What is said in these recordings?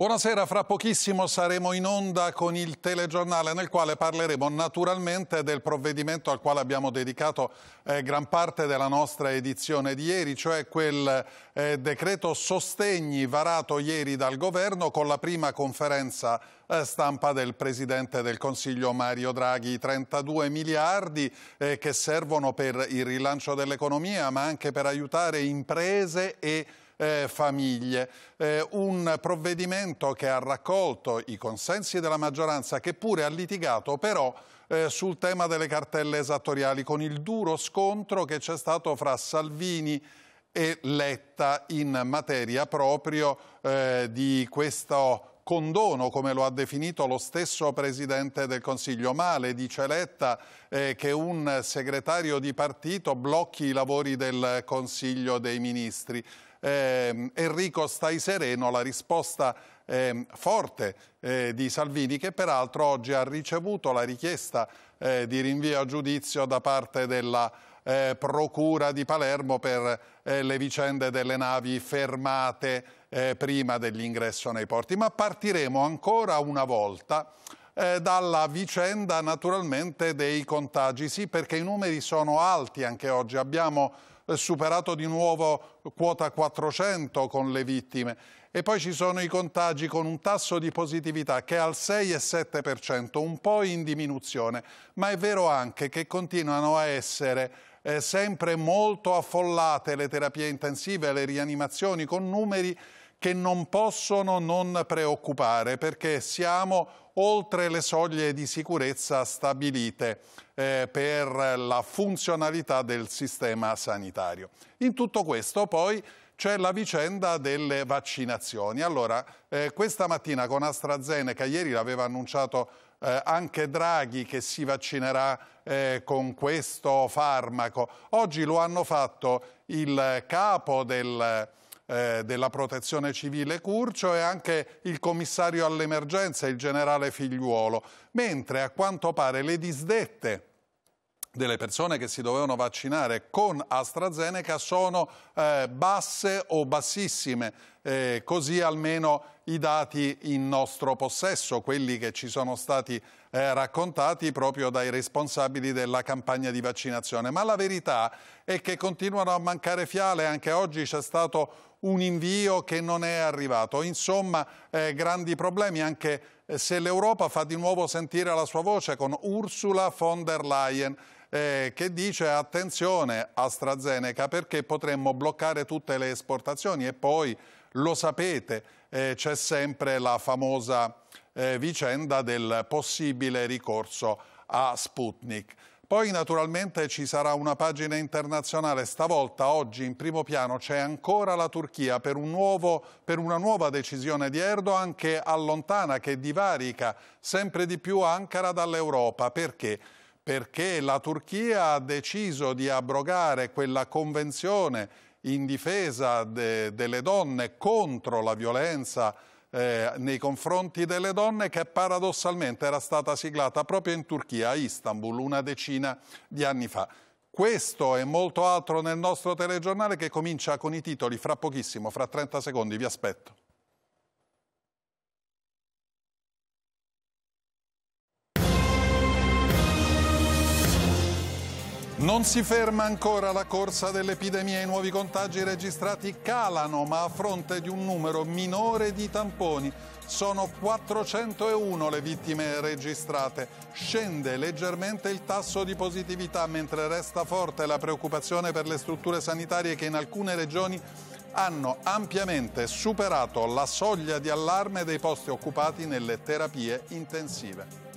Buonasera, fra pochissimo saremo in onda con il telegiornale nel quale parleremo naturalmente del provvedimento al quale abbiamo dedicato eh, gran parte della nostra edizione di ieri, cioè quel eh, decreto sostegni varato ieri dal governo con la prima conferenza eh, stampa del Presidente del Consiglio Mario Draghi. 32 miliardi eh, che servono per il rilancio dell'economia ma anche per aiutare imprese e eh, famiglie. Eh, un provvedimento che ha raccolto i consensi della maggioranza che pure ha litigato però eh, sul tema delle cartelle esattoriali con il duro scontro che c'è stato fra Salvini e Letta in materia proprio eh, di questo condono, come lo ha definito lo stesso Presidente del Consiglio. Male, dice Letta, eh, che un segretario di partito blocchi i lavori del Consiglio dei Ministri eh, Enrico stai sereno, la risposta eh, forte eh, di Salvini che peraltro oggi ha ricevuto la richiesta eh, di rinvio a giudizio da parte della eh, Procura di Palermo per eh, le vicende delle navi fermate prima dell'ingresso nei porti. Ma partiremo ancora una volta dalla vicenda naturalmente dei contagi, sì perché i numeri sono alti anche oggi, abbiamo superato di nuovo quota 400 con le vittime e poi ci sono i contagi con un tasso di positività che è al 6,7%, un po' in diminuzione, ma è vero anche che continuano a essere eh, sempre molto affollate le terapie intensive, le rianimazioni con numeri che non possono non preoccupare perché siamo oltre le soglie di sicurezza stabilite eh, per la funzionalità del sistema sanitario. In tutto questo poi c'è la vicenda delle vaccinazioni. Allora, eh, questa mattina con AstraZeneca, ieri l'aveva annunciato eh, anche Draghi che si vaccinerà eh, con questo farmaco. Oggi lo hanno fatto il capo del eh, della protezione civile Curcio e anche il commissario all'emergenza, il generale Figliuolo, mentre a quanto pare le disdette delle persone che si dovevano vaccinare con AstraZeneca sono eh, basse o bassissime, eh, così almeno i dati in nostro possesso, quelli che ci sono stati eh, raccontati proprio dai responsabili della campagna di vaccinazione. Ma la verità è che continuano a mancare fiale, anche oggi c'è stato un invio che non è arrivato. Insomma, eh, grandi problemi anche eh, se l'Europa fa di nuovo sentire la sua voce con Ursula von der Leyen. Eh, che dice attenzione AstraZeneca perché potremmo bloccare tutte le esportazioni e poi lo sapete eh, c'è sempre la famosa eh, vicenda del possibile ricorso a Sputnik. Poi naturalmente ci sarà una pagina internazionale, stavolta oggi in primo piano c'è ancora la Turchia per, un nuovo, per, una nuova decisione di Erdogan che allontana, che divarica sempre di più Ankara dall'Europa. Perché? Perché la Turchia ha deciso di abrogare quella convenzione in difesa de, delle donne contro la violenza eh, nei confronti delle donne che paradossalmente era stata siglata proprio in Turchia, a Istanbul, una decina di anni fa. Questo e molto altro nel nostro telegiornale che comincia con i titoli fra pochissimo, fra 30 secondi, vi aspetto. Non si ferma ancora la corsa dell'epidemia, i nuovi contagi registrati calano, ma a fronte di un numero minore di tamponi. Sono 401 le vittime registrate. Scende leggermente il tasso di positività, mentre resta forte la preoccupazione per le strutture sanitarie che in alcune regioni hanno ampiamente superato la soglia di allarme dei posti occupati nelle terapie intensive.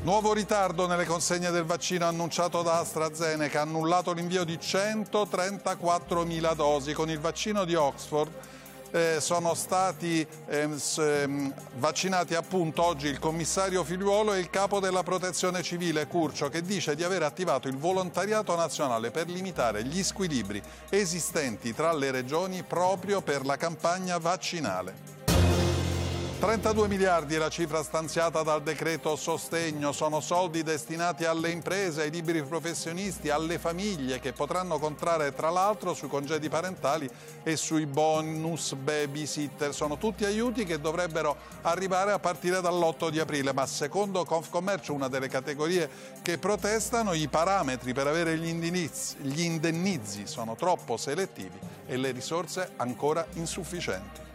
Nuovo ritardo nelle consegne del vaccino annunciato da AstraZeneca, annullato l'invio di 134.000 dosi. Con il vaccino di Oxford eh, sono stati eh, vaccinati appunto oggi il commissario Figliuolo e il capo della protezione civile Curcio che dice di aver attivato il volontariato nazionale per limitare gli squilibri esistenti tra le regioni proprio per la campagna vaccinale. 32 miliardi è la cifra stanziata dal decreto sostegno, sono soldi destinati alle imprese, ai liberi professionisti, alle famiglie che potranno contrarre tra l'altro sui congedi parentali e sui bonus babysitter. Sono tutti aiuti che dovrebbero arrivare a partire dall'8 di aprile, ma secondo Confcommercio, una delle categorie che protestano, i parametri per avere gli indennizi, gli indennizzi sono troppo selettivi e le risorse ancora insufficienti.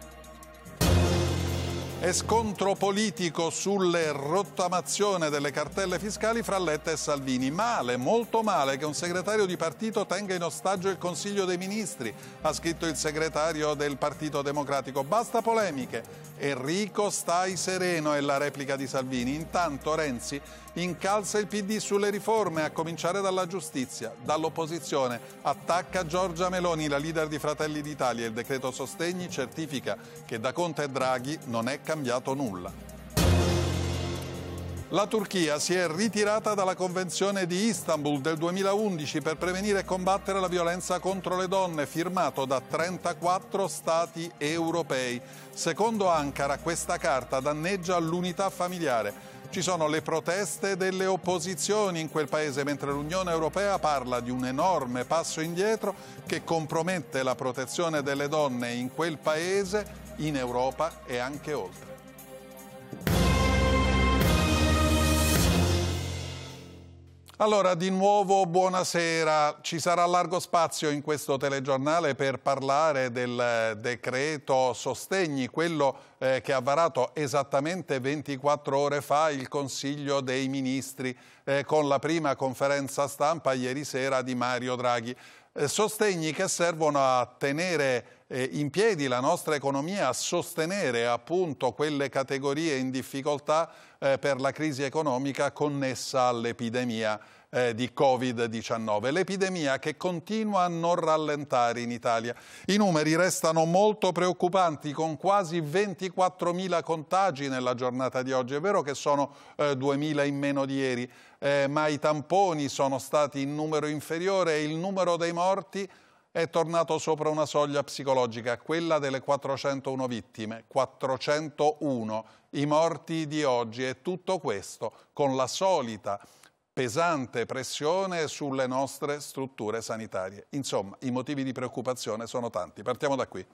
E scontro politico sulle rottamazione delle cartelle fiscali fra Letta e Salvini. Male, molto male che un segretario di partito tenga in ostaggio il Consiglio dei Ministri, ha scritto il segretario del Partito Democratico. Basta polemiche. Enrico stai sereno è la replica di Salvini. Intanto Renzi incalza il PD sulle riforme, a cominciare dalla giustizia. Dall'opposizione attacca Giorgia Meloni, la leader di Fratelli d'Italia. Il decreto sostegni certifica che da Conte e Draghi non è cambiato nulla. La Turchia si è ritirata dalla Convenzione di Istanbul del 2011 per prevenire e combattere la violenza contro le donne, firmato da 34 Stati europei. Secondo Ankara questa carta danneggia l'unità familiare. Ci sono le proteste delle opposizioni in quel paese, mentre l'Unione Europea parla di un enorme passo indietro che compromette la protezione delle donne in quel paese, in Europa e anche oltre. Allora, di nuovo buonasera. Ci sarà largo spazio in questo telegiornale per parlare del eh, decreto sostegni, quello eh, che ha varato esattamente 24 ore fa il Consiglio dei Ministri eh, con la prima conferenza stampa ieri sera di Mario Draghi. Eh, sostegni che servono a tenere eh, in piedi la nostra economia, a sostenere appunto quelle categorie in difficoltà eh, per la crisi economica connessa all'epidemia eh, di Covid-19. L'epidemia che continua a non rallentare in Italia. I numeri restano molto preoccupanti con quasi 24.000 contagi nella giornata di oggi. È vero che sono eh, 2.000 in meno di ieri, eh, ma i tamponi sono stati in numero inferiore e il numero dei morti è tornato sopra una soglia psicologica, quella delle 401 vittime, 401 i morti di oggi e tutto questo con la solita pesante pressione sulle nostre strutture sanitarie. Insomma, i motivi di preoccupazione sono tanti. Partiamo da qui.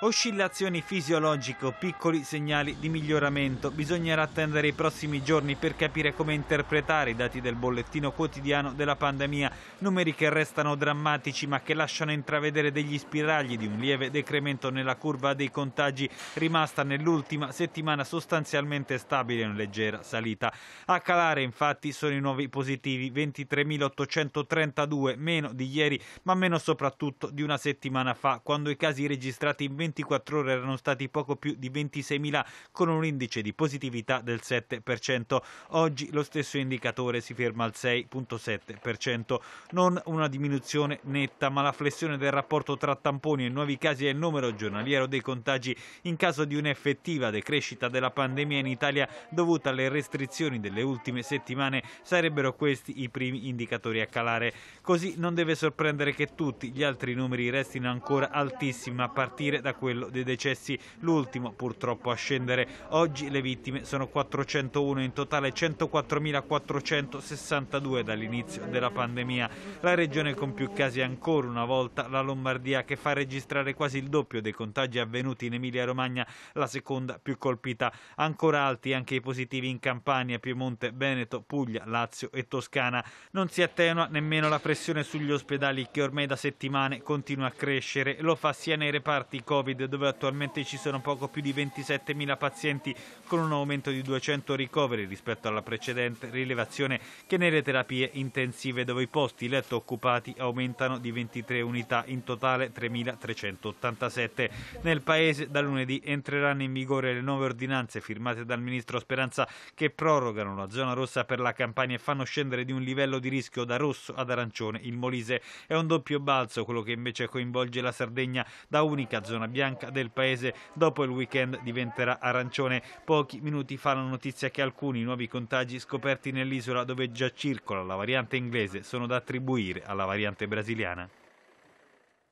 Oscillazioni fisiologiche o piccoli segnali di miglioramento. Bisognerà attendere i prossimi giorni per capire come interpretare i dati del bollettino quotidiano della pandemia, numeri che restano drammatici ma che lasciano intravedere degli spiragli di un lieve decremento nella curva dei contagi rimasta nell'ultima settimana sostanzialmente stabile in leggera salita. A calare infatti sono i nuovi positivi, 23.832 meno di ieri ma meno soprattutto di una settimana fa quando i casi registrati in 24 ore erano stati poco più di 26.000 con un indice di positività del 7%. Oggi lo stesso indicatore si ferma al 6.7%, non una diminuzione netta, ma la flessione del rapporto tra tamponi e nuovi casi e il numero giornaliero dei contagi in caso di un'effettiva decrescita della pandemia in Italia dovuta alle restrizioni delle ultime settimane sarebbero questi i primi indicatori a calare. Così non deve sorprendere che tutti gli altri numeri restino ancora altissimi a partire da quello dei decessi, l'ultimo purtroppo a scendere. Oggi le vittime sono 401 in totale, 104.462 dall'inizio della pandemia. La regione con più casi ancora una volta, la Lombardia, che fa registrare quasi il doppio dei contagi avvenuti in Emilia-Romagna, la seconda più colpita. Ancora alti anche i positivi in Campania, Piemonte, Veneto, Puglia, Lazio e Toscana. Non si attenua nemmeno la pressione sugli ospedali che ormai da settimane continua a crescere. Lo fa sia nei reparti Covid Covid, dove attualmente ci sono poco più di 27.000 pazienti con un aumento di 200 ricoveri rispetto alla precedente rilevazione che nelle terapie intensive dove i posti letto occupati aumentano di 23 unità, in totale 3.387. Nel Paese da lunedì entreranno in vigore le nuove ordinanze firmate dal Ministro Speranza che prorogano la zona rossa per la campagna e fanno scendere di un livello di rischio da rosso ad arancione il Molise. È un doppio balzo quello che invece coinvolge la Sardegna da unica zona bianca bianca del paese. Dopo il weekend diventerà arancione. Pochi minuti fa la notizia che alcuni nuovi contagi scoperti nell'isola dove già circola la variante inglese sono da attribuire alla variante brasiliana.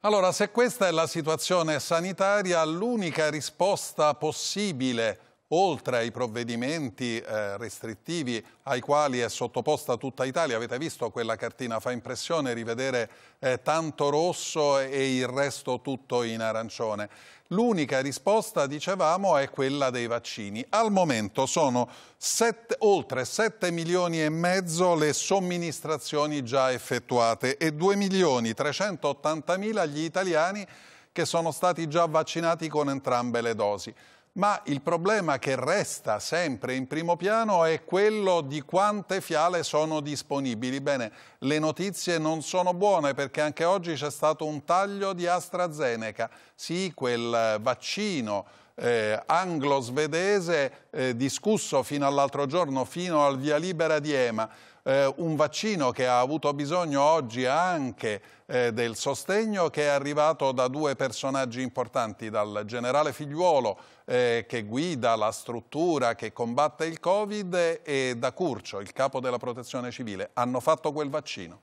Allora, se questa è la situazione sanitaria, l'unica risposta possibile oltre ai provvedimenti eh, restrittivi ai quali è sottoposta tutta Italia, avete visto quella cartina, fa impressione rivedere eh, tanto rosso e il resto tutto in arancione. L'unica risposta, dicevamo, è quella dei vaccini. Al momento sono sette, oltre 7 milioni e mezzo le somministrazioni già effettuate e 2 milioni 380 mila gli italiani che sono stati già vaccinati con entrambe le dosi ma il problema che resta sempre in primo piano è quello di quante fiale sono disponibili. Bene, le notizie non sono buone perché anche oggi c'è stato un taglio di AstraZeneca, sì, quel vaccino eh, anglo-svedese eh, discusso fino all'altro giorno, fino al via libera di EMA eh, un vaccino che ha avuto bisogno oggi anche eh, del sostegno che è arrivato da due personaggi importanti, dal generale Figliuolo eh, che guida la struttura che combatte il Covid e da Curcio, il capo della protezione civile. Hanno fatto quel vaccino.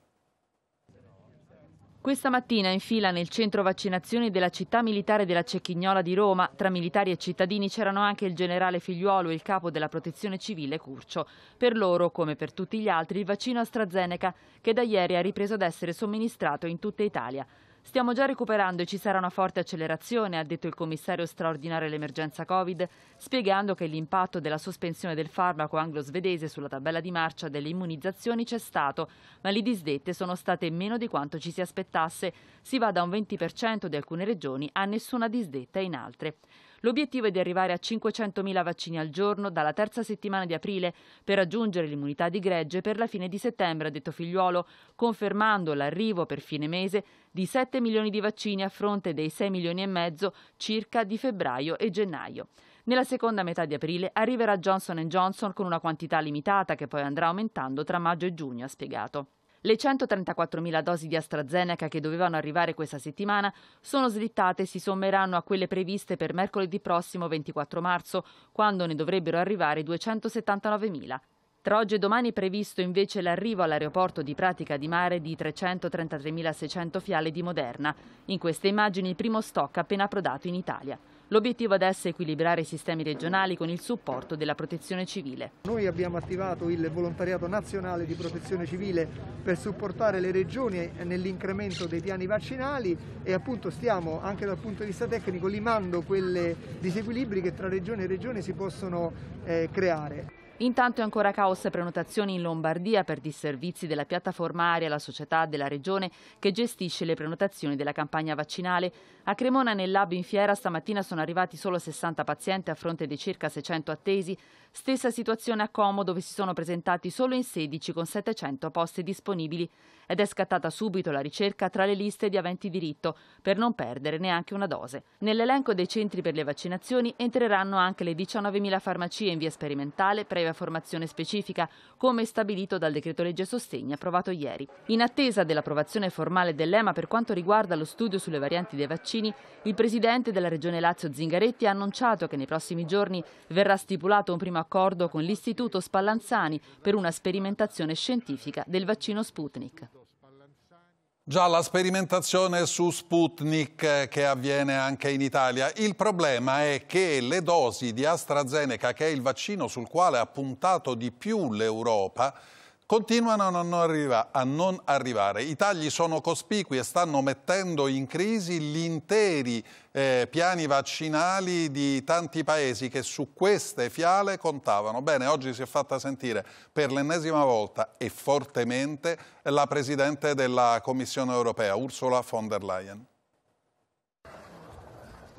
Questa mattina in fila nel centro vaccinazioni della città militare della Cecchignola di Roma, tra militari e cittadini c'erano anche il generale Figliuolo e il capo della protezione civile Curcio. Per loro, come per tutti gli altri, il vaccino AstraZeneca, che da ieri ha ripreso ad essere somministrato in tutta Italia. Stiamo già recuperando e ci sarà una forte accelerazione, ha detto il commissario straordinario all'emergenza Covid, spiegando che l'impatto della sospensione del farmaco anglo-svedese sulla tabella di marcia delle immunizzazioni c'è stato, ma le disdette sono state meno di quanto ci si aspettasse. Si va da un 20% di alcune regioni a nessuna disdetta in altre. L'obiettivo è di arrivare a 500.000 vaccini al giorno dalla terza settimana di aprile per raggiungere l'immunità di gregge per la fine di settembre, ha detto Figliuolo, confermando l'arrivo per fine mese di 7 milioni di vaccini a fronte dei 6 milioni e mezzo circa di febbraio e gennaio. Nella seconda metà di aprile arriverà Johnson Johnson con una quantità limitata che poi andrà aumentando tra maggio e giugno, ha spiegato. Le 134.000 dosi di AstraZeneca che dovevano arrivare questa settimana sono slittate e si sommeranno a quelle previste per mercoledì prossimo 24 marzo, quando ne dovrebbero arrivare 279.000. Tra oggi e domani è previsto invece l'arrivo all'aeroporto di Pratica di Mare di 333.600 fiale di Moderna. In queste immagini il primo stock appena approdato in Italia. L'obiettivo adesso è equilibrare i sistemi regionali con il supporto della protezione civile. Noi abbiamo attivato il volontariato nazionale di protezione civile per supportare le regioni nell'incremento dei piani vaccinali e appunto stiamo anche dal punto di vista tecnico limando quei disequilibri che tra regione e regione si possono eh, creare. Intanto è ancora caos prenotazioni in Lombardia per disservizi della piattaforma aria la società della regione che gestisce le prenotazioni della campagna vaccinale. A Cremona nel lab in fiera stamattina sono arrivati solo 60 pazienti a fronte di circa 600 attesi. Stessa situazione a Como dove si sono presentati solo in 16 con 700 posti disponibili ed è scattata subito la ricerca tra le liste di aventi diritto per non perdere neanche una dose. Nell'elenco dei centri per le vaccinazioni entreranno anche le 19.000 farmacie in via sperimentale previa la formazione specifica, come stabilito dal decreto legge sostegni approvato ieri. In attesa dell'approvazione formale dell'EMA per quanto riguarda lo studio sulle varianti dei vaccini, il presidente della Regione Lazio Zingaretti ha annunciato che nei prossimi giorni verrà stipulato un primo accordo con l'Istituto Spallanzani per una sperimentazione scientifica del vaccino Sputnik. Già la sperimentazione su Sputnik eh, che avviene anche in Italia. Il problema è che le dosi di AstraZeneca, che è il vaccino sul quale ha puntato di più l'Europa, continuano a non, arriva, a non, arrivare. I tagli sono cospicui e stanno mettendo in crisi gli interi eh, piani vaccinali di tanti paesi che su queste fiale contavano. Bene, oggi si è fatta sentire per l'ennesima volta e fortemente la Presidente della Commissione europea, Ursula von der Leyen.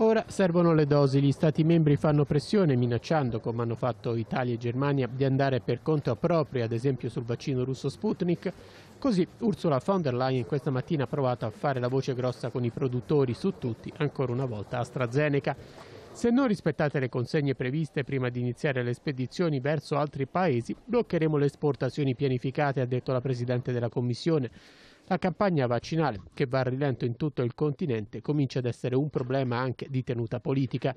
Ora servono le dosi, gli Stati membri fanno pressione minacciando, come hanno fatto Italia e Germania, di andare per conto proprio, ad esempio sul vaccino russo Sputnik. Così Ursula von der Leyen questa mattina ha provato a fare la voce grossa con i produttori su tutti, ancora una volta AstraZeneca. Se non rispettate le consegne previste prima di iniziare le spedizioni verso altri paesi, bloccheremo le esportazioni pianificate, ha detto la Presidente della Commissione. La campagna vaccinale, che va a rilento in tutto il continente, comincia ad essere un problema anche di tenuta politica.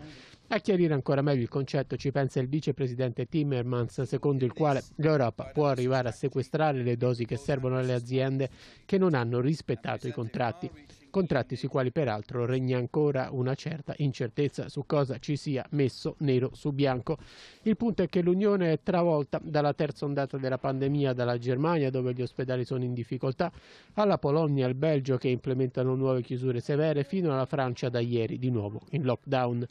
A chiarire ancora meglio il concetto ci pensa il vicepresidente Timmermans, secondo il quale l'Europa può arrivare a sequestrare le dosi che servono alle aziende che non hanno rispettato i contratti contratti sui quali peraltro regna ancora una certa incertezza su cosa ci sia messo nero su bianco. Il punto è che l'Unione è travolta dalla terza ondata della pandemia, dalla Germania dove gli ospedali sono in difficoltà, alla Polonia e al Belgio che implementano nuove chiusure severe, fino alla Francia da ieri di nuovo in lockdown.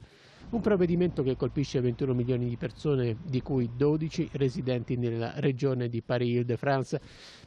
Un provvedimento che colpisce 21 milioni di persone, di cui 12 residenti nella regione di Paris-Île-de-France,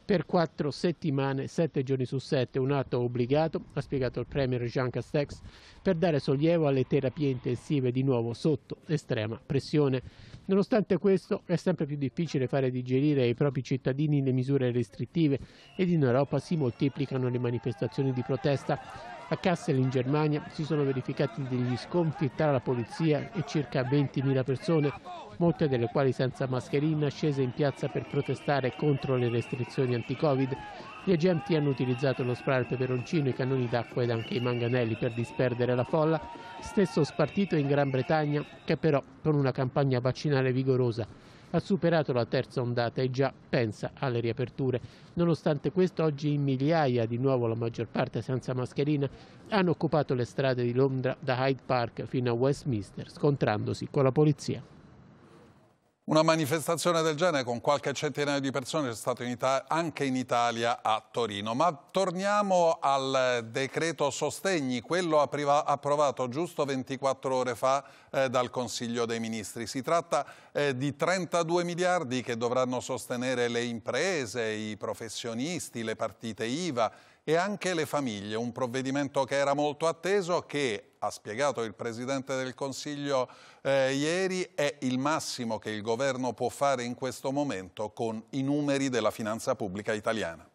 per quattro settimane, sette giorni su sette, un atto obbligato, ha spiegato il Premier Jean Castex, per dare sollievo alle terapie intensive di nuovo sotto estrema pressione. Nonostante questo è sempre più difficile fare digerire ai propri cittadini le misure restrittive ed in Europa si moltiplicano le manifestazioni di protesta a Kassel in Germania si sono verificati degli scontri tra la polizia e circa 20.000 persone, molte delle quali senza mascherina scese in piazza per protestare contro le restrizioni anti-covid. Gli agenti hanno utilizzato lo spray al peperoncino, i cannoni d'acqua ed anche i manganelli per disperdere la folla, stesso spartito in Gran Bretagna che però con una campagna vaccinale vigorosa ha superato la terza ondata e già pensa alle riaperture. Nonostante questo oggi in migliaia, di nuovo la maggior parte senza mascherina, hanno occupato le strade di Londra da Hyde Park fino a Westminster, scontrandosi con la polizia. Una manifestazione del genere con qualche centinaio di persone c'è stata anche in Italia a Torino. Ma torniamo al decreto sostegni, quello approvato giusto 24 ore fa eh, dal Consiglio dei Ministri. Si tratta eh, di 32 miliardi che dovranno sostenere le imprese, i professionisti, le partite IVA e anche le famiglie, un provvedimento che era molto atteso che ha spiegato il Presidente del Consiglio eh, ieri, è il massimo che il governo può fare in questo momento con i numeri della finanza pubblica italiana.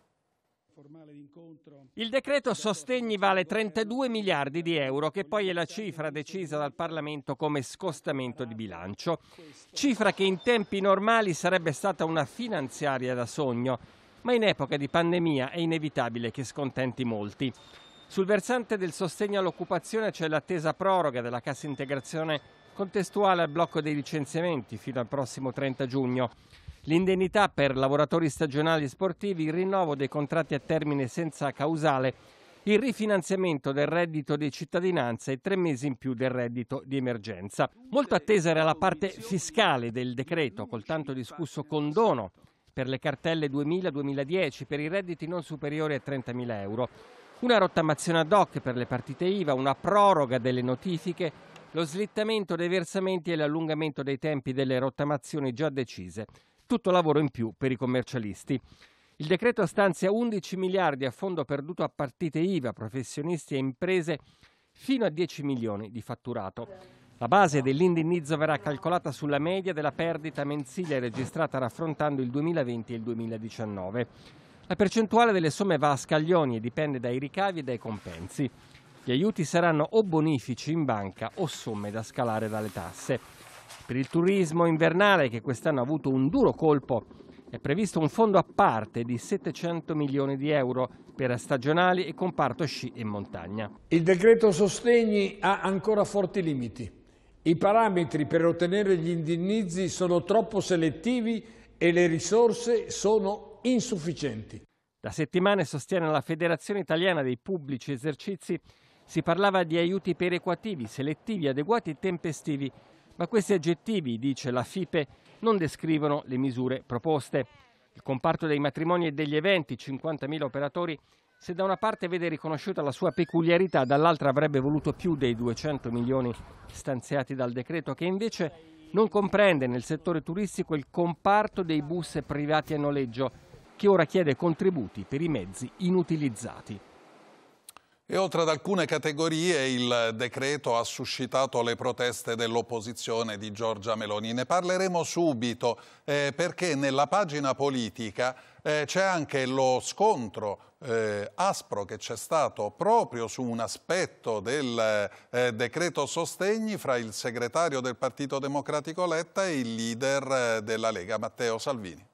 Il decreto sostegni vale 32 miliardi di euro, che poi è la cifra decisa dal Parlamento come scostamento di bilancio, cifra che in tempi normali sarebbe stata una finanziaria da sogno ma in epoca di pandemia è inevitabile che scontenti molti. Sul versante del sostegno all'occupazione c'è l'attesa proroga della cassa integrazione contestuale al blocco dei licenziamenti fino al prossimo 30 giugno. L'indennità per lavoratori stagionali e sportivi, il rinnovo dei contratti a termine senza causale, il rifinanziamento del reddito di cittadinanza e tre mesi in più del reddito di emergenza. Molto attesa era la parte fiscale del decreto, col tanto discusso condono per le cartelle 2000-2010 per i redditi non superiori a 30.000 euro, una rottamazione ad hoc per le partite IVA, una proroga delle notifiche, lo slittamento dei versamenti e l'allungamento dei tempi delle rottamazioni già decise. Tutto lavoro in più per i commercialisti. Il decreto stanzia 11 miliardi a fondo perduto a partite IVA, professionisti e imprese fino a 10 milioni di fatturato. La base dell'indennizzo verrà calcolata sulla media della perdita mensile registrata raffrontando il 2020 e il 2019. La percentuale delle somme va a scaglioni e dipende dai ricavi e dai compensi. Gli aiuti saranno o bonifici in banca o somme da scalare dalle tasse. Per il turismo invernale, che quest'anno ha avuto un duro colpo, è previsto un fondo a parte di 700 milioni di euro per stagionali e comparto sci e montagna. Il decreto sostegni ha ancora forti limiti i parametri per ottenere gli indennizzi sono troppo selettivi e le risorse sono insufficienti. Da settimane sostiene la Federazione Italiana dei Pubblici Esercizi si parlava di aiuti perequativi, selettivi, adeguati e tempestivi, ma questi aggettivi, dice la FIPE, non descrivono le misure proposte. Il comparto dei matrimoni e degli eventi, 50.000 operatori, se da una parte vede riconosciuta la sua peculiarità, dall'altra avrebbe voluto più dei 200 milioni stanziati dal decreto che invece non comprende nel settore turistico il comparto dei bus privati a noleggio che ora chiede contributi per i mezzi inutilizzati. E oltre ad alcune categorie il decreto ha suscitato le proteste dell'opposizione di Giorgia Meloni. Ne parleremo subito eh, perché nella pagina politica eh, c'è anche lo scontro eh, aspro che c'è stato proprio su un aspetto del eh, decreto sostegni fra il segretario del Partito Democratico Letta e il leader eh, della Lega Matteo Salvini.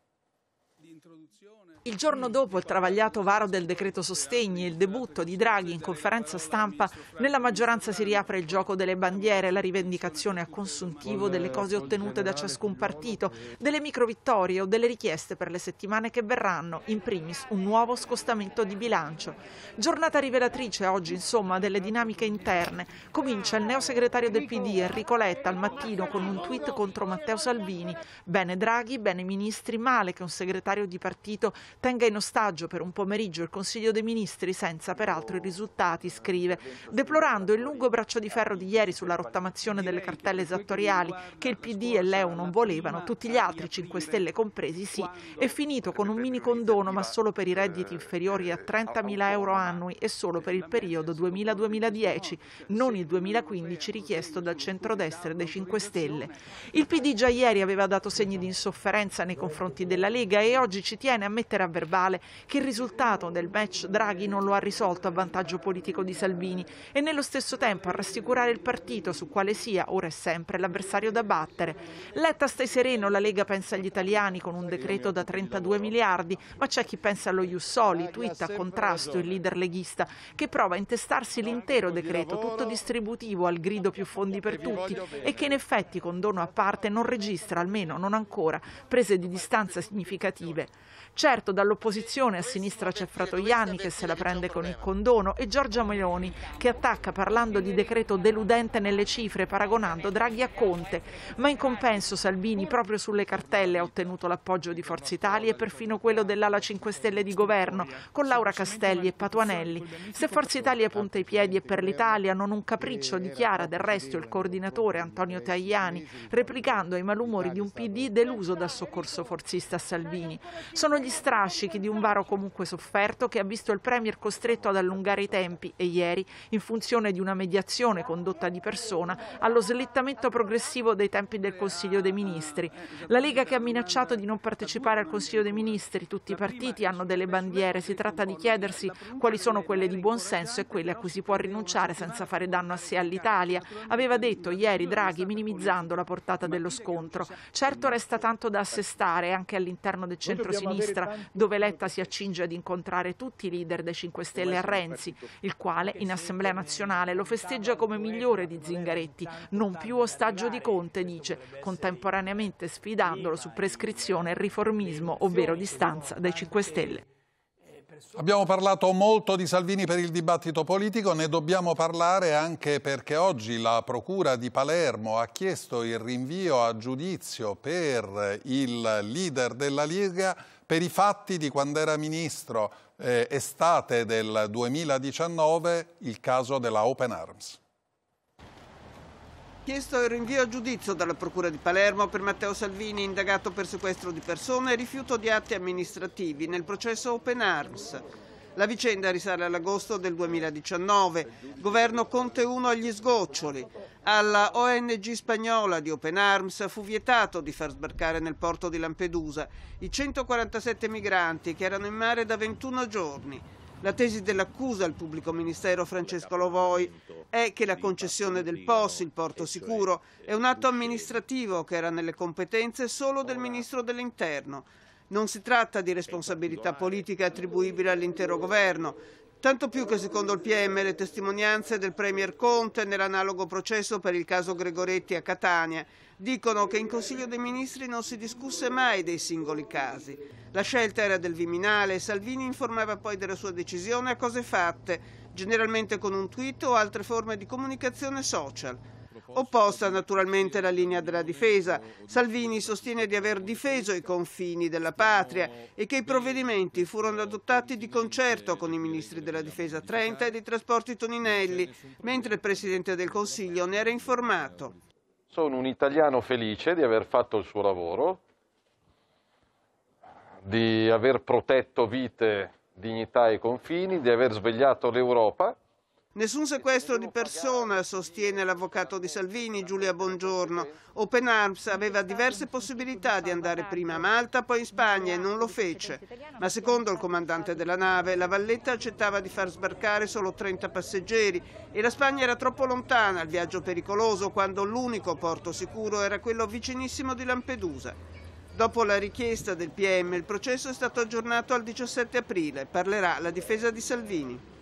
Il giorno dopo il travagliato varo del decreto sostegni e il debutto di Draghi in conferenza stampa, nella maggioranza si riapre il gioco delle bandiere, la rivendicazione a consuntivo delle cose eh, ottenute da ciascun partito, delle microvittorie o delle richieste per le settimane che verranno, in primis un nuovo scostamento di bilancio. Giornata rivelatrice oggi, insomma, delle dinamiche interne. Comincia il neo segretario del PD Enrico Letta al mattino con un tweet contro Matteo Salvini. Bene Draghi, bene ministri, male che un segretario di partito tenga in ostaggio per un pomeriggio il Consiglio dei Ministri senza peraltro i risultati, scrive, deplorando il lungo braccio di ferro di ieri sulla rottamazione delle cartelle esattoriali che il PD e l'EU non volevano, tutti gli altri 5 Stelle compresi sì, è finito con un mini condono ma solo per i redditi inferiori a 30.000 euro annui e solo per il periodo 2000-2010, non il 2015 richiesto dal centrodestra dei 5 Stelle. Il PD già ieri aveva dato segni di insofferenza nei confronti della Lega e oggi ci tiene a mettere a verbale che il risultato del match Draghi non lo ha risolto a vantaggio politico di Salvini e nello stesso tempo a rassicurare il partito su quale sia, ora e sempre, l'avversario da battere. Letta stai sereno, la Lega pensa agli italiani con un decreto da 32 miliardi, ma c'è chi pensa allo Jussoli, twitta a contrasto il leader leghista che prova a intestarsi l'intero decreto, tutto distributivo al grido più fondi per tutti e che in effetti con dono a parte non registra, almeno non ancora, prese di distanza significative. Certo, dall'opposizione, a sinistra c'è Fratoianni che se la prende con il condono e Giorgia Meloni che attacca parlando di decreto deludente nelle cifre, paragonando Draghi a Conte. Ma in compenso Salvini proprio sulle cartelle ha ottenuto l'appoggio di Forza Italia e perfino quello dell'ala 5 Stelle di governo, con Laura Castelli e Patuanelli. Se Forza Italia punta i piedi è per l'Italia non un capriccio, dichiara del resto il coordinatore Antonio Tajani, replicando ai malumori di un PD deluso dal soccorso forzista a Salvini. Sono gli strani strascichi di un varo comunque sofferto che ha visto il Premier costretto ad allungare i tempi e ieri, in funzione di una mediazione condotta di persona, allo slittamento progressivo dei tempi del Consiglio dei Ministri. La Lega che ha minacciato di non partecipare al Consiglio dei Ministri, tutti i partiti hanno delle bandiere, si tratta di chiedersi quali sono quelle di buonsenso e quelle a cui si può rinunciare senza fare danno a sé all'Italia, aveva detto ieri Draghi minimizzando la portata dello scontro. Certo resta tanto da assestare anche all'interno del centro-sinistra, dove Letta si accinge ad incontrare tutti i leader dei 5 Stelle a Renzi, il quale in Assemblea nazionale lo festeggia come migliore di Zingaretti, non più ostaggio di Conte, dice, contemporaneamente sfidandolo su prescrizione e riformismo, ovvero distanza dai 5 Stelle. Abbiamo parlato molto di Salvini per il dibattito politico, ne dobbiamo parlare anche perché oggi la Procura di Palermo ha chiesto il rinvio a giudizio per il leader della Lega per i fatti di quando era ministro eh, estate del 2019 il caso della Open Arms. Chiesto il rinvio a giudizio dalla Procura di Palermo per Matteo Salvini, indagato per sequestro di persone e rifiuto di atti amministrativi nel processo Open Arms. La vicenda risale all'agosto del 2019, governo Conte 1 agli sgoccioli. Alla ONG spagnola di Open Arms fu vietato di far sbarcare nel porto di Lampedusa i 147 migranti che erano in mare da 21 giorni. La tesi dell'accusa al pubblico ministero Francesco Lovoi è che la concessione del POS, il porto sicuro, è un atto amministrativo che era nelle competenze solo del ministro dell'interno. Non si tratta di responsabilità politica attribuibile all'intero governo, Tanto più che secondo il PM le testimonianze del Premier Conte nell'analogo processo per il caso Gregoretti a Catania dicono che in Consiglio dei Ministri non si discusse mai dei singoli casi. La scelta era del Viminale e Salvini informava poi della sua decisione a cose fatte, generalmente con un tweet o altre forme di comunicazione social opposta naturalmente alla linea della difesa. Salvini sostiene di aver difeso i confini della patria e che i provvedimenti furono adottati di concerto con i ministri della difesa Trenta e dei trasporti Toninelli, mentre il Presidente del Consiglio ne era informato. Sono un italiano felice di aver fatto il suo lavoro, di aver protetto vite, dignità e confini, di aver svegliato l'Europa Nessun sequestro di persona, sostiene l'avvocato di Salvini, Giulia Bongiorno. Open Arms aveva diverse possibilità di andare prima a Malta, poi in Spagna e non lo fece. Ma secondo il comandante della nave, la valletta accettava di far sbarcare solo 30 passeggeri e la Spagna era troppo lontana, il viaggio pericoloso, quando l'unico porto sicuro era quello vicinissimo di Lampedusa. Dopo la richiesta del PM, il processo è stato aggiornato al 17 aprile. Parlerà la difesa di Salvini.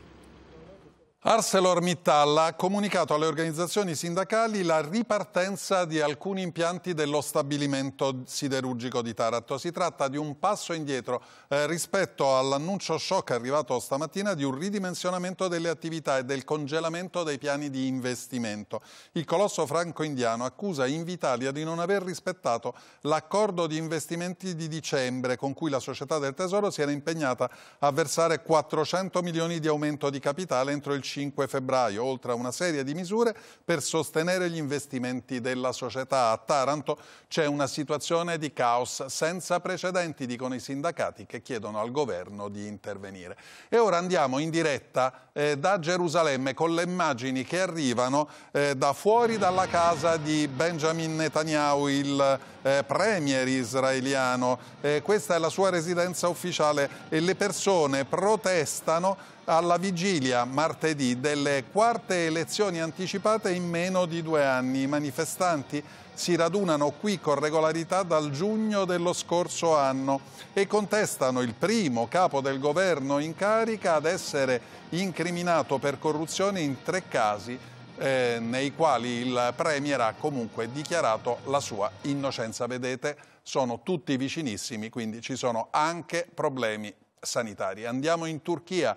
ArcelorMittal ha comunicato alle organizzazioni sindacali la ripartenza di alcuni impianti dello stabilimento siderurgico di Taranto. Si tratta di un passo indietro eh, rispetto all'annuncio shock arrivato stamattina di un ridimensionamento delle attività e del congelamento dei piani di investimento. Il colosso franco-indiano accusa Invitalia di non aver rispettato l'accordo di investimenti di dicembre con cui la società del Tesoro si era impegnata a versare 400 milioni di aumento di capitale entro il 5 5 febbraio, oltre a una serie di misure per sostenere gli investimenti della società. A Taranto c'è una situazione di caos senza precedenti, dicono i sindacati che chiedono al governo di intervenire. E ora andiamo in diretta eh, da Gerusalemme con le immagini che arrivano eh, da fuori dalla casa di Benjamin Netanyahu, il eh, premier israeliano. Eh, questa è la sua residenza ufficiale e le persone protestano alla vigilia martedì delle quarte elezioni anticipate in meno di due anni. I manifestanti si radunano qui con regolarità dal giugno dello scorso anno e contestano il primo capo del governo in carica ad essere incriminato per corruzione in tre casi eh, nei quali il Premier ha comunque dichiarato la sua innocenza. Vedete, sono tutti vicinissimi, quindi ci sono anche problemi sanitari. Andiamo in Turchia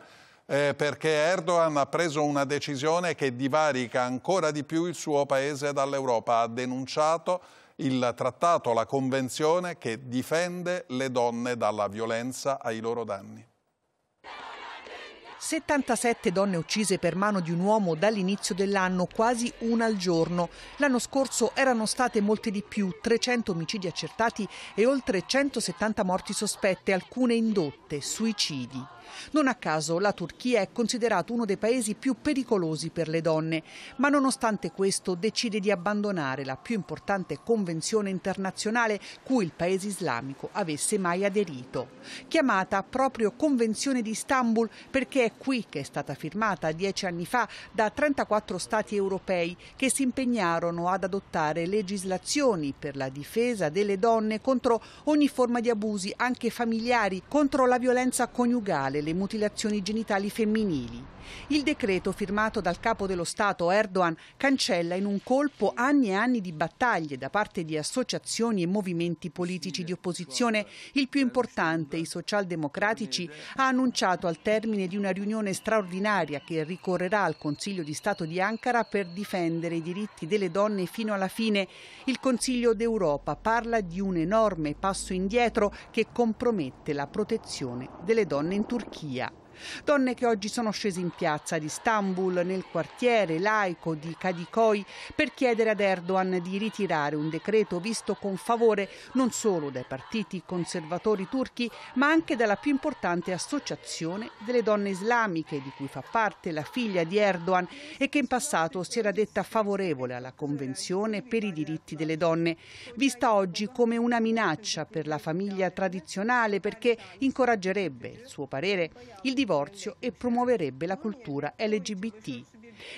eh, perché Erdogan ha preso una decisione che divarica ancora di più il suo paese dall'Europa. Ha denunciato il trattato, la convenzione che difende le donne dalla violenza ai loro danni. 77 donne uccise per mano di un uomo dall'inizio dell'anno, quasi una al giorno. L'anno scorso erano state molte di più, 300 omicidi accertati e oltre 170 morti sospette, alcune indotte, suicidi. Non a caso la Turchia è considerato uno dei paesi più pericolosi per le donne, ma nonostante questo decide di abbandonare la più importante convenzione internazionale cui il paese islamico avesse mai aderito, chiamata proprio Convenzione di Istanbul perché è è qui che è stata firmata dieci anni fa da 34 Stati europei che si impegnarono ad adottare legislazioni per la difesa delle donne contro ogni forma di abusi, anche familiari, contro la violenza coniugale, le mutilazioni genitali femminili. Il decreto firmato dal capo dello Stato Erdogan cancella in un colpo anni e anni di battaglie da parte di associazioni e movimenti politici di opposizione. Il più importante, i socialdemocratici, ha annunciato al termine di una riunione straordinaria che ricorrerà al Consiglio di Stato di Ankara per difendere i diritti delle donne fino alla fine. Il Consiglio d'Europa parla di un enorme passo indietro che compromette la protezione delle donne in Turchia. Donne che oggi sono scese in piazza di Istanbul, nel quartiere laico di Kadikoy, per chiedere ad Erdogan di ritirare un decreto visto con favore non solo dai partiti conservatori turchi, ma anche dalla più importante associazione delle donne islamiche, di cui fa parte la figlia di Erdogan e che in passato si era detta favorevole alla Convenzione per i diritti delle donne, vista oggi come una minaccia per la famiglia tradizionale perché incoraggerebbe, il suo parere, il divorzio divorzio e promuoverebbe la cultura LGBT.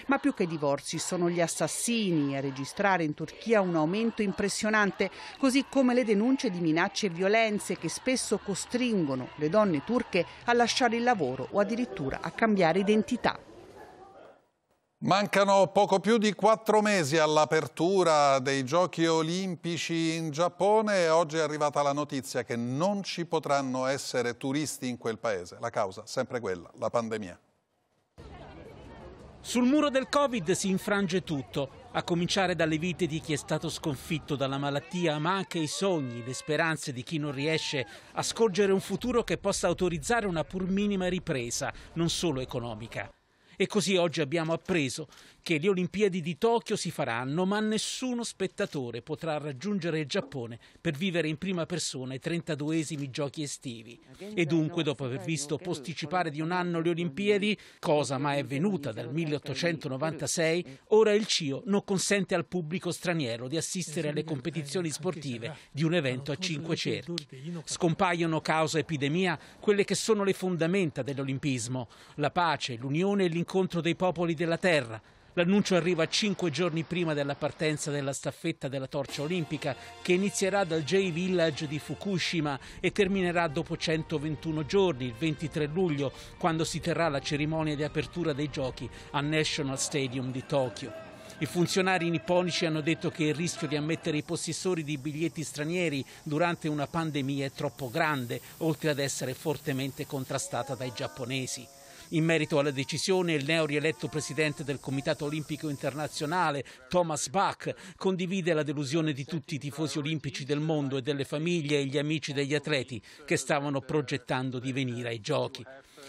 Ma più che i divorzi sono gli assassini a registrare in Turchia un aumento impressionante, così come le denunce di minacce e violenze che spesso costringono le donne turche a lasciare il lavoro o addirittura a cambiare identità. Mancano poco più di quattro mesi all'apertura dei giochi olimpici in Giappone e oggi è arrivata la notizia che non ci potranno essere turisti in quel paese. La causa, sempre quella, la pandemia. Sul muro del Covid si infrange tutto, a cominciare dalle vite di chi è stato sconfitto dalla malattia, ma anche i sogni, le speranze di chi non riesce a scorgere un futuro che possa autorizzare una pur minima ripresa, non solo economica. E così oggi abbiamo appreso che le Olimpiadi di Tokyo si faranno, ma nessuno spettatore potrà raggiungere il Giappone per vivere in prima persona i 32esimi giochi estivi. E dunque, dopo aver visto posticipare di un anno le Olimpiadi, cosa mai avvenuta dal 1896, ora il CIO non consente al pubblico straniero di assistere alle competizioni sportive di un evento a cinque cerchi. Scompaiono causa epidemia quelle che sono le fondamenta dell'olimpismo, la pace, l'unione e l'incontro dei popoli della terra, L'annuncio arriva cinque giorni prima della partenza della staffetta della torcia olimpica che inizierà dal J-Village di Fukushima e terminerà dopo 121 giorni, il 23 luglio, quando si terrà la cerimonia di apertura dei giochi al National Stadium di Tokyo. I funzionari nipponici hanno detto che il rischio di ammettere i possessori di biglietti stranieri durante una pandemia è troppo grande, oltre ad essere fortemente contrastata dai giapponesi. In merito alla decisione, il neorieletto presidente del Comitato Olimpico Internazionale, Thomas Bach, condivide la delusione di tutti i tifosi olimpici del mondo e delle famiglie e gli amici degli atleti che stavano progettando di venire ai giochi.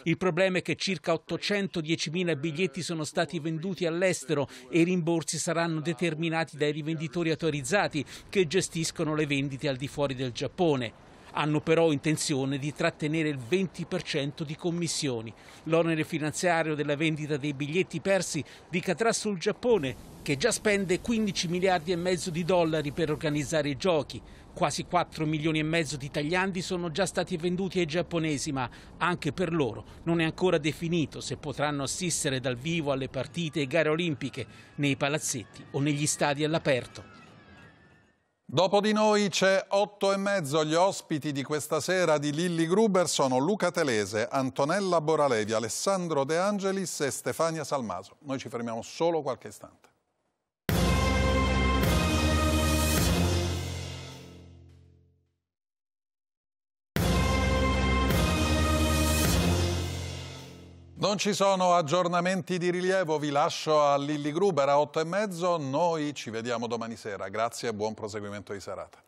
Il problema è che circa 810.000 biglietti sono stati venduti all'estero e i rimborsi saranno determinati dai rivenditori autorizzati che gestiscono le vendite al di fuori del Giappone hanno però intenzione di trattenere il 20% di commissioni. L'onere finanziario della vendita dei biglietti persi ricadrà sul Giappone, che già spende 15 miliardi e mezzo di dollari per organizzare i giochi. Quasi 4 milioni e mezzo di tagliandi sono già stati venduti ai giapponesi, ma anche per loro non è ancora definito se potranno assistere dal vivo alle partite e gare olimpiche, nei palazzetti o negli stadi all'aperto. Dopo di noi c'è 8 e mezzo. Gli ospiti di questa sera di Lilli Gruber sono Luca Telese, Antonella Boralevi, Alessandro De Angelis e Stefania Salmaso. Noi ci fermiamo solo qualche istante. Non ci sono aggiornamenti di rilievo, vi lascio a Lilli Gruber a 8 e mezzo, noi ci vediamo domani sera, grazie e buon proseguimento di serata.